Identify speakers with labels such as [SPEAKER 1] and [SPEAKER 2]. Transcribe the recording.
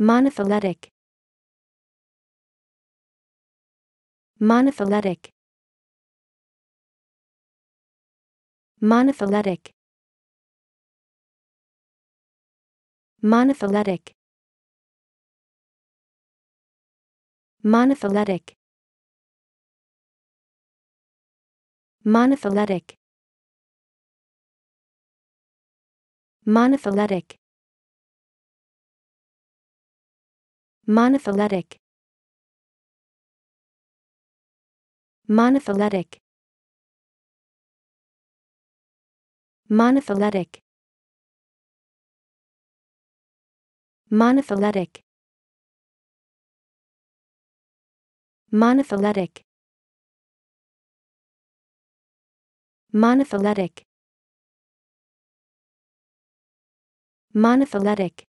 [SPEAKER 1] monophyletic monophyletic monophyletic monophyletic monophyletic monophyletic monophyletic Monophyletic. Monophyletic. Monophyletic. Monophyletic. Monophyletic. Monophyletic. Monophyletic.